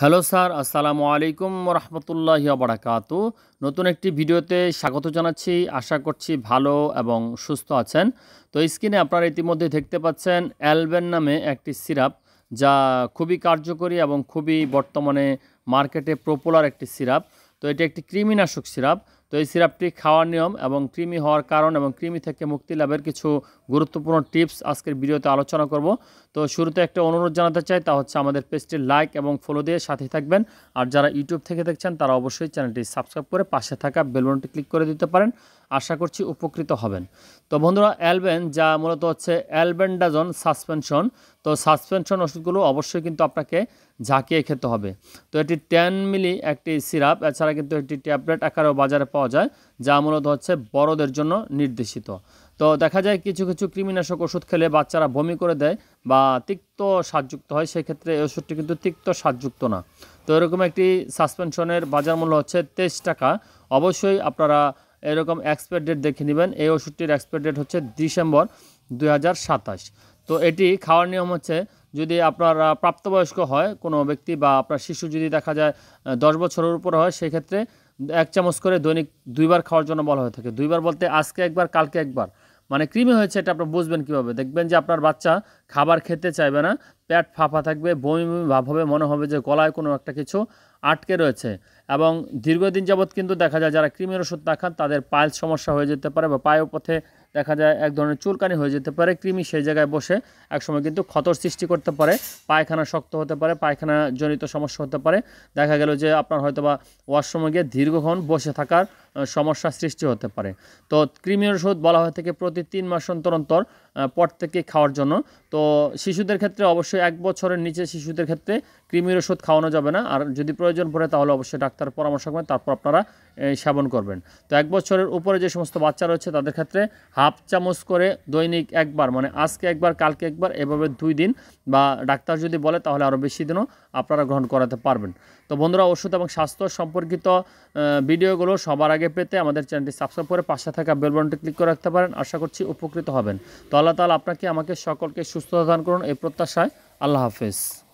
Hello sir আসসালামু আলাইকুম রহমতুল্লাহ বারাকাত নতুন একটি ভিডিওতে স্বাগত জানাচ্ছি আশা করছি ভালো এবং সুস্থ আছেন তো স্ক্রিনে আপনারা ইতিমধ্যে দেখতে পাচ্ছেন অ্যালবেন নামে একটি সিরাপ যা খুবই কার্যকরী এবং খুবই বর্তমানে মার্কেটে পপুলার একটি সিরাপ তো এটি একটি কৃমিনাশক সিরাপ তো এই সিরাপটি খাওয়ার নিয়ম এবং কৃমি হওয়ার কারণ এবং কৃমি থেকে মুক্তি লাভের কিছু গুরুত্বপূর্ণ টিপস আজকের ভিডিওতে আলোচনা করব তো শুরুতে একটা অনুরোধ জানাতে চাই তা হচ্ছে আমাদের পেজটি লাইক এবং ফলো দিয়ে সাথে থাকবেন আর যারা ইউটিউব থেকে দেখছেন তারা অবশ্যই চ্যানেলটি সাবস্ক্রাইব করে পাশে থাকা বেলবনটি ক্লিক করে দিতে পারেন আশা করছি উপকৃত হবেন তো বন্ধুরা অ্যালবেন যা মূলত হচ্ছে অ্যালবেন্ডাজন সাসপেনশন তো সাসপেনশন ওষুধগুলো অবশ্যই কিন্তু আপনাকে ঝাঁকিয়ে খেতে হবে তো এটি টেন মিলি একটি সিরাপ এছাড়া কিন্তু একটি ট্যাবলেট আকারেও বাজারে পাওয়া যায় যা মূলত হচ্ছে বড়দের জন্য নির্দেশিত তো দেখা যায় কিছু কিছু কৃমিনাশক ওষুধ খেলে বাচ্চারা বমি করে দেয় বা তিক্ত স্বাদযুক্ত হয় সেক্ষেত্রে এই ওষুধটি কিন্তু তিক্ত স্বাদযুক্ত না তো এরকম একটি সাসপেনশনের বাজার মূল্য হচ্ছে তেইশ টাকা অবশ্যই আপনারা এরকম এক্সপায়ার ডেট দেখে নেবেন এই ওষুধটির এক্সপায়ার ডেট হচ্ছে ডিসেম্বর দুই তো এটি খাওয়ার নিয়ম হচ্ছে যদি আপনার প্রাপ্তবয়স্ক হয় কোনো ব্যক্তি বা আপনার শিশু যদি দেখা যায় দশ বছরের উপর হয় সেক্ষেত্রে এক চামচ করে দৈনিক দুইবার খাওয়ার জন্য বলা হয়ে থাকে দুইবার বলতে আজকে একবার কালকে একবার মানে কৃমি হয়েছে এটা আপনার বুঝবেন কীভাবে দেখবেন যে আপনার বাচ্চা খাবার খেতে চাইবে না পেট ফাঁপা থাকবে বমি বমি ভাব হবে মনে হবে যে গলায় কোনো একটা কিছু আটকে রয়েছে এবং দীর্ঘদিন যাবৎ কিন্তু দেখা যায় যারা ক্রিমের ওষুধ না খান তাদের পায়ের সমস্যা হয়ে যেতে পারে বা পায়ের পথে দেখা যায় এক ধরনের চুলকানি হয়ে যেতে পারে কৃমি সেই জায়গায় বসে একসময় কিন্তু ক্ষতর সৃষ্টি করতে পারে পায়খানা শক্ত হতে পারে পায়খানা জনিত সমস্যা হতে পারে দেখা গেল যে আপনার হয়তোবা ওয়াশরুমে গিয়ে দীর্ঘক্ষণ বসে থাকার সমস্যা সৃষ্টি হতে পারে তো ক্রিমির ওষুধ বলা হয় থেকে প্রতি তিন মাস অন্তর অন্তর পর থেকে খাওয়ার জন্য তো শিশুদের ক্ষেত্রে অবশ্যই অবশ্যই এক বছরের নিচে শিশুদের ক্ষেত্রে কৃমির ওষুধ খাওয়ানো যাবে না আর যদি প্রয়োজন পড়ে তাহলে অবশ্যই ডাক্তার পরামর্শ করবেন তারপর আপনারা সেবন করবেন তো এক বছরের উপরে যে সমস্ত বাচ্চা রয়েছে তাদের ক্ষেত্রে হাফ চামচ করে দৈনিক একবার মানে আজকে একবার কালকে একবার এভাবে দুই দিন বা ডাক্তার যদি বলে তাহলে আরও বেশি দিনও আপনারা গ্রহণ করাতে পারবেন তো বন্ধুরা ওষুধ এবং স্বাস্থ্য সম্পর্কিত ভিডিওগুলো সবার আগে পেতে আমাদের চ্যানেলটি সাবস্ক্রাইব করে পাশে থাকা বেলবনটি ক্লিক করে রাখতে পারেন আশা করছি উপকৃত হবেন তো আল্লাহ তাহলে আপনাকে আমাকে সকলকে সুস্থতা দান করুন এই প্রত্যাশায় Allah Hafiz.